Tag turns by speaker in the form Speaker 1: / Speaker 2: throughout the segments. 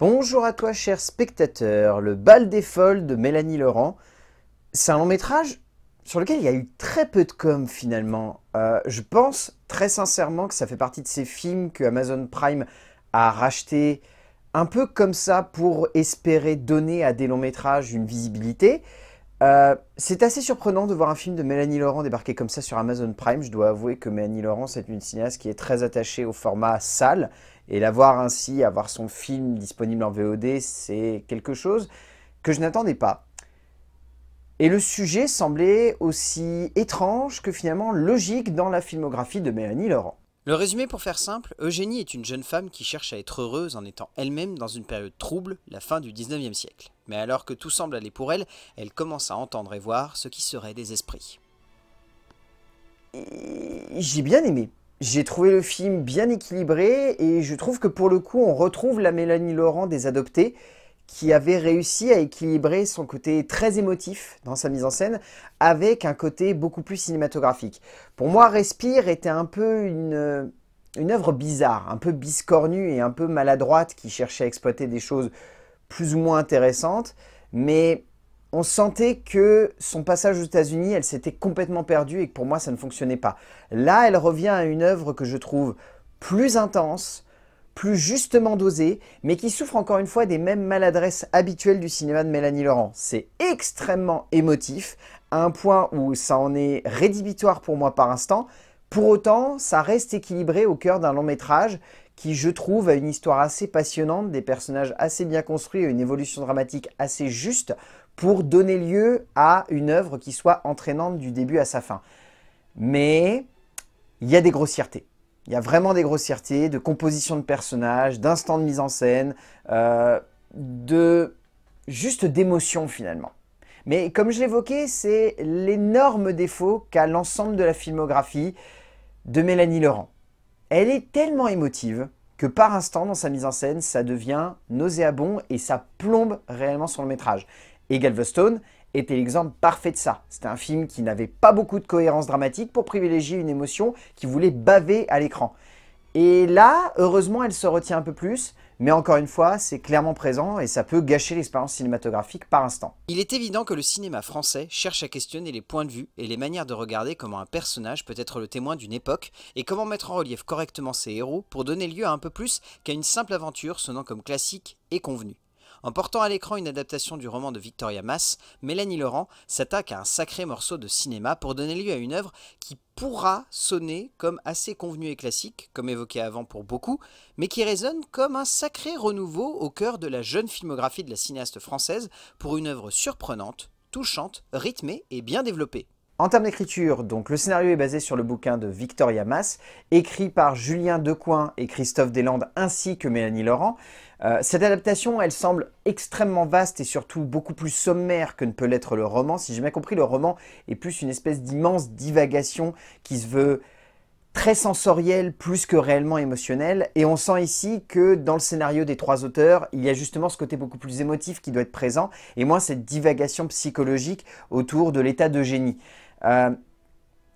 Speaker 1: Bonjour à toi, cher spectateur. Le bal des folles de Mélanie Laurent. C'est un long métrage sur lequel il y a eu très peu de com finalement. Euh, je pense très sincèrement que ça fait partie de ces films que Amazon Prime a racheté un peu comme ça pour espérer donner à des longs métrages une visibilité. Euh, c'est assez surprenant de voir un film de Mélanie Laurent débarquer comme ça sur Amazon Prime. Je dois avouer que Mélanie Laurent, c'est une cinéaste qui est très attachée au format salle. Et la voir ainsi, avoir son film disponible en VOD, c'est quelque chose que je n'attendais pas. Et le sujet semblait aussi étrange que finalement logique dans la filmographie de Mélanie Laurent. Le résumé pour faire simple, Eugénie est une jeune femme qui cherche à être heureuse en étant elle-même dans une période trouble, la fin du 19e siècle. Mais alors que tout semble aller pour elle, elle commence à entendre et voir ce qui serait des esprits. J'ai bien aimé. J'ai trouvé le film bien équilibré et je trouve que pour le coup on retrouve la Mélanie Laurent des Adoptés qui avait réussi à équilibrer son côté très émotif dans sa mise en scène avec un côté beaucoup plus cinématographique. Pour moi, Respire était un peu une, une œuvre bizarre, un peu biscornue et un peu maladroite qui cherchait à exploiter des choses plus ou moins intéressante, mais on sentait que son passage aux États-Unis, elle s'était complètement perdue et que pour moi, ça ne fonctionnait pas. Là, elle revient à une œuvre que je trouve plus intense, plus justement dosée, mais qui souffre encore une fois des mêmes maladresses habituelles du cinéma de Mélanie Laurent. C'est extrêmement émotif, à un point où ça en est rédhibitoire pour moi par instant. Pour autant, ça reste équilibré au cœur d'un long métrage qui, je trouve, a une histoire assez passionnante, des personnages assez bien construits, une évolution dramatique assez juste pour donner lieu à une œuvre qui soit entraînante du début à sa fin. Mais il y a des grossièretés. Il y a vraiment des grossièretés de composition de personnages, d'instants de mise en scène, euh, de juste d'émotion finalement. Mais comme je l'évoquais, c'est l'énorme défaut qu'a l'ensemble de la filmographie de Mélanie Laurent. Elle est tellement émotive que par instant, dans sa mise en scène, ça devient nauséabond et ça plombe réellement sur le métrage. Et Galveston était l'exemple parfait de ça. C'était un film qui n'avait pas beaucoup de cohérence dramatique pour privilégier une émotion qui voulait baver à l'écran. Et là, heureusement, elle se retient un peu plus, mais encore une fois, c'est clairement présent et ça peut gâcher l'expérience cinématographique par instant. Il est évident que le cinéma français cherche à questionner les points de vue et les manières de regarder comment un personnage peut être le témoin d'une époque et comment mettre en relief correctement ses héros pour donner lieu à un peu plus qu'à une simple aventure sonnant comme classique et convenue. En portant à l'écran une adaptation du roman de Victoria Masse, Mélanie Laurent s'attaque à un sacré morceau de cinéma pour donner lieu à une œuvre qui pourra sonner comme assez convenu et classique, comme évoqué avant pour beaucoup, mais qui résonne comme un sacré renouveau au cœur de la jeune filmographie de la cinéaste française pour une œuvre surprenante, touchante, rythmée et bien développée. En termes d'écriture, donc le scénario est basé sur le bouquin de Victoria Mass, écrit par Julien Decoin et Christophe Deslandes ainsi que Mélanie Laurent. Euh, cette adaptation, elle semble extrêmement vaste et surtout beaucoup plus sommaire que ne peut l'être le roman. Si j'ai bien compris, le roman est plus une espèce d'immense divagation qui se veut très sensorielle plus que réellement émotionnelle. Et on sent ici que dans le scénario des trois auteurs, il y a justement ce côté beaucoup plus émotif qui doit être présent et moins cette divagation psychologique autour de l'état de génie. Euh,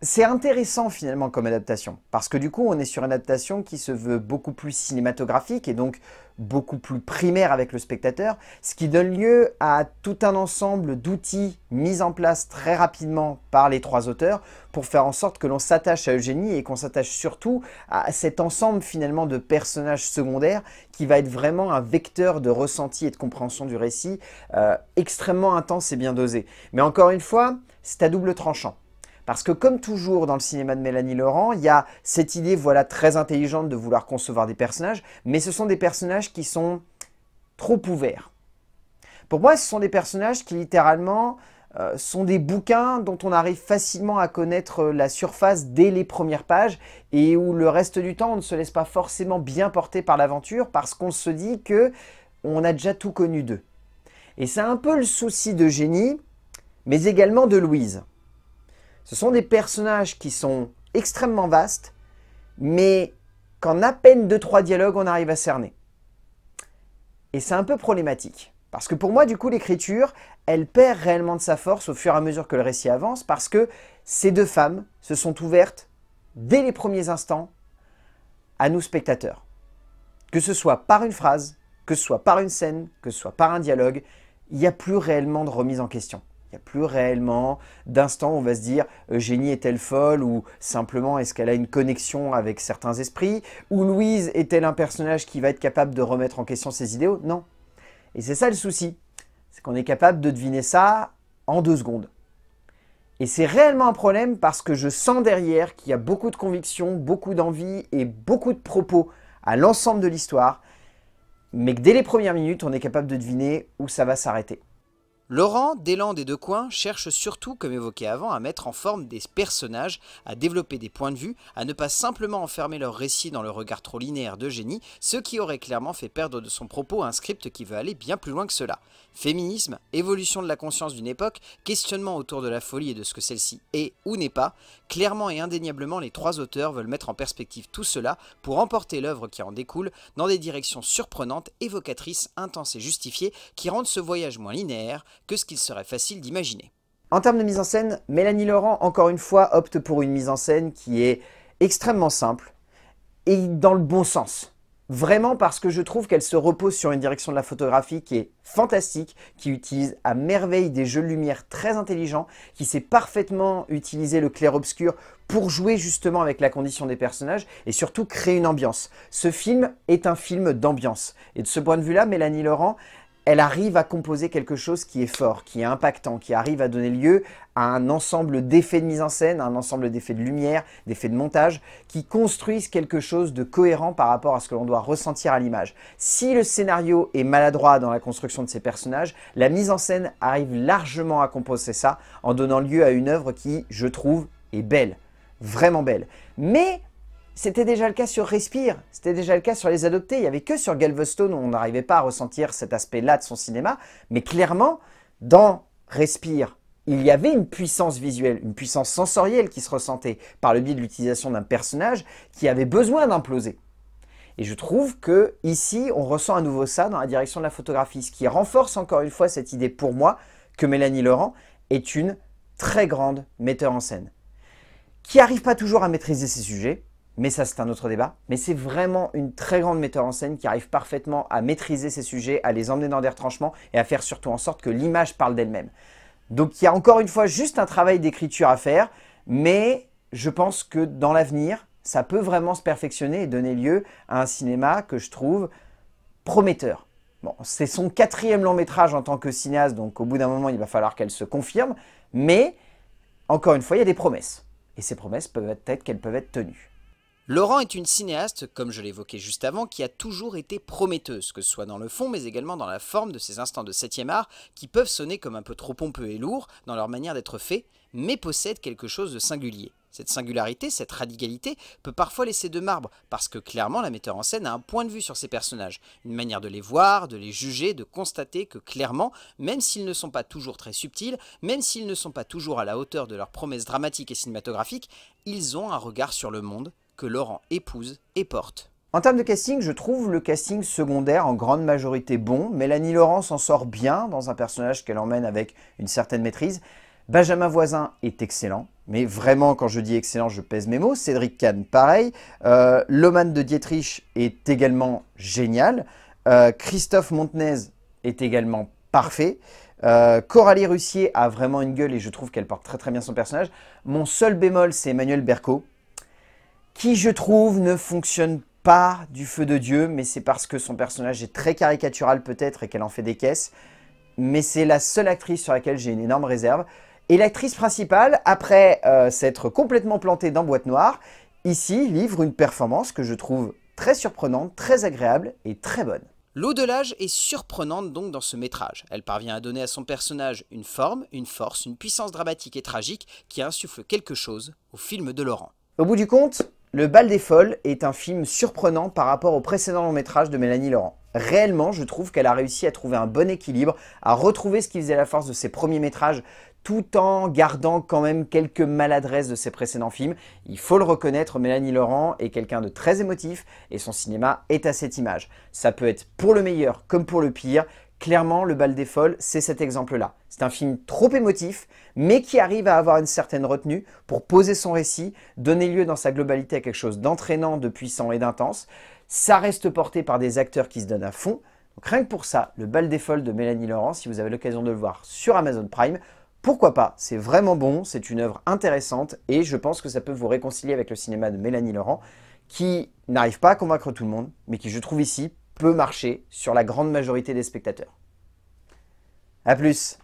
Speaker 1: c'est intéressant finalement comme adaptation, parce que du coup on est sur une adaptation qui se veut beaucoup plus cinématographique et donc beaucoup plus primaire avec le spectateur, ce qui donne lieu à tout un ensemble d'outils mis en place très rapidement par les trois auteurs pour faire en sorte que l'on s'attache à Eugénie et qu'on s'attache surtout à cet ensemble finalement de personnages secondaires qui va être vraiment un vecteur de ressenti et de compréhension du récit euh, extrêmement intense et bien dosé. Mais encore une fois, c'est à double tranchant. Parce que comme toujours dans le cinéma de Mélanie Laurent, il y a cette idée voilà très intelligente de vouloir concevoir des personnages, mais ce sont des personnages qui sont trop ouverts. Pour moi, ce sont des personnages qui littéralement euh, sont des bouquins dont on arrive facilement à connaître euh, la surface dès les premières pages et où le reste du temps on ne se laisse pas forcément bien porter par l'aventure parce qu'on se dit que on a déjà tout connu d'eux. Et c'est un peu le souci de génie mais également de Louise. Ce sont des personnages qui sont extrêmement vastes, mais qu'en à peine deux trois dialogues, on arrive à cerner. Et c'est un peu problématique. Parce que pour moi, du coup, l'écriture, elle perd réellement de sa force au fur et à mesure que le récit avance, parce que ces deux femmes se sont ouvertes dès les premiers instants à nous spectateurs. Que ce soit par une phrase, que ce soit par une scène, que ce soit par un dialogue, il n'y a plus réellement de remise en question n'y a plus réellement d'instant où on va se dire Eugénie est-elle folle ou simplement est-ce qu'elle a une connexion avec certains esprits Ou Louise est-elle un personnage qui va être capable de remettre en question ses idéaux Non. Et c'est ça le souci. C'est qu'on est capable de deviner ça en deux secondes. Et c'est réellement un problème parce que je sens derrière qu'il y a beaucoup de convictions, beaucoup d'envie et beaucoup de propos à l'ensemble de l'histoire, mais que dès les premières minutes, on est capable de deviner où ça va s'arrêter. Laurent, Deslandes et Decoing cherchent surtout, comme évoqué avant, à mettre en forme des personnages, à développer des points de vue, à ne pas simplement enfermer leur récit dans le regard trop linéaire de génie, ce qui aurait clairement fait perdre de son propos un script qui veut aller bien plus loin que cela. Féminisme, évolution de la conscience d'une époque, questionnement autour de la folie et de ce que celle-ci est ou n'est pas, clairement et indéniablement les trois auteurs veulent mettre en perspective tout cela pour emporter l'œuvre qui en découle dans des directions surprenantes, évocatrices, intenses et justifiées qui rendent ce voyage moins linéaire, que ce qu'il serait facile d'imaginer. En termes de mise en scène, Mélanie Laurent, encore une fois, opte pour une mise en scène qui est extrêmement simple et dans le bon sens. Vraiment parce que je trouve qu'elle se repose sur une direction de la photographie qui est fantastique, qui utilise à merveille des jeux de lumière très intelligents, qui sait parfaitement utiliser le clair-obscur pour jouer justement avec la condition des personnages et surtout créer une ambiance. Ce film est un film d'ambiance. Et de ce point de vue-là, Mélanie Laurent, elle arrive à composer quelque chose qui est fort, qui est impactant, qui arrive à donner lieu à un ensemble d'effets de mise en scène, un ensemble d'effets de lumière, d'effets de montage, qui construisent quelque chose de cohérent par rapport à ce que l'on doit ressentir à l'image. Si le scénario est maladroit dans la construction de ses personnages, la mise en scène arrive largement à composer ça en donnant lieu à une œuvre qui, je trouve, est belle. Vraiment belle. Mais c'était déjà le cas sur Respire, c'était déjà le cas sur Les Adoptés, il n'y avait que sur Galveston où on n'arrivait pas à ressentir cet aspect-là de son cinéma, mais clairement, dans Respire, il y avait une puissance visuelle, une puissance sensorielle qui se ressentait par le biais de l'utilisation d'un personnage qui avait besoin d'imploser. Et je trouve que ici, on ressent à nouveau ça dans la direction de la photographie, ce qui renforce encore une fois cette idée pour moi que Mélanie Laurent est une très grande metteur en scène, qui n'arrive pas toujours à maîtriser ses sujets, mais ça c'est un autre débat. Mais c'est vraiment une très grande metteur en scène qui arrive parfaitement à maîtriser ces sujets, à les emmener dans des retranchements et à faire surtout en sorte que l'image parle d'elle-même. Donc il y a encore une fois juste un travail d'écriture à faire, mais je pense que dans l'avenir, ça peut vraiment se perfectionner et donner lieu à un cinéma que je trouve prometteur. Bon, c'est son quatrième long métrage en tant que cinéaste, donc au bout d'un moment, il va falloir qu'elle se confirme, mais encore une fois, il y a des promesses. Et ces promesses peuvent être qu'elles peuvent être tenues. Laurent est une cinéaste, comme je l'évoquais juste avant, qui a toujours été prometteuse, que ce soit dans le fond mais également dans la forme de ses instants de 7 art qui peuvent sonner comme un peu trop pompeux et lourd dans leur manière d'être faits, mais possèdent quelque chose de singulier. Cette singularité, cette radicalité peut parfois laisser de marbre, parce que clairement la metteur en scène a un point de vue sur ses personnages, une manière de les voir, de les juger, de constater que clairement, même s'ils ne sont pas toujours très subtils, même s'ils ne sont pas toujours à la hauteur de leurs promesses dramatiques et cinématographiques, ils ont un regard sur le monde, que Laurent épouse et porte. En termes de casting, je trouve le casting secondaire en grande majorité bon. Mélanie Laurent s'en sort bien dans un personnage qu'elle emmène avec une certaine maîtrise. Benjamin Voisin est excellent, mais vraiment quand je dis excellent, je pèse mes mots. Cédric Kahn, pareil. Euh, Loman de Dietrich est également génial. Euh, Christophe Montenez est également parfait. Euh, Coralie Russier a vraiment une gueule et je trouve qu'elle porte très très bien son personnage. Mon seul bémol, c'est Emmanuel Berco qui je trouve ne fonctionne pas du feu de Dieu, mais c'est parce que son personnage est très caricatural peut-être et qu'elle en fait des caisses. Mais c'est la seule actrice sur laquelle j'ai une énorme réserve. Et l'actrice principale, après euh, s'être complètement plantée dans Boîte Noire, ici livre une performance que je trouve très surprenante, très agréable et très bonne. de l'âge est surprenante donc dans ce métrage. Elle parvient à donner à son personnage une forme, une force, une puissance dramatique et tragique qui insuffle quelque chose au film de Laurent. Au bout du compte, le bal des folles est un film surprenant par rapport au précédent long métrage de Mélanie Laurent. Réellement, je trouve qu'elle a réussi à trouver un bon équilibre, à retrouver ce qui faisait la force de ses premiers métrages, tout en gardant quand même quelques maladresses de ses précédents films. Il faut le reconnaître, Mélanie Laurent est quelqu'un de très émotif et son cinéma est à cette image. Ça peut être pour le meilleur comme pour le pire, Clairement, Le bal des folles, c'est cet exemple-là. C'est un film trop émotif, mais qui arrive à avoir une certaine retenue pour poser son récit, donner lieu dans sa globalité à quelque chose d'entraînant, de puissant et d'intense. Ça reste porté par des acteurs qui se donnent à fond. Donc rien que pour ça, Le bal des folles de Mélanie Laurent, si vous avez l'occasion de le voir sur Amazon Prime, pourquoi pas C'est vraiment bon, c'est une œuvre intéressante et je pense que ça peut vous réconcilier avec le cinéma de Mélanie Laurent qui n'arrive pas à convaincre tout le monde, mais qui je trouve ici peut marcher sur la grande majorité des spectateurs. A plus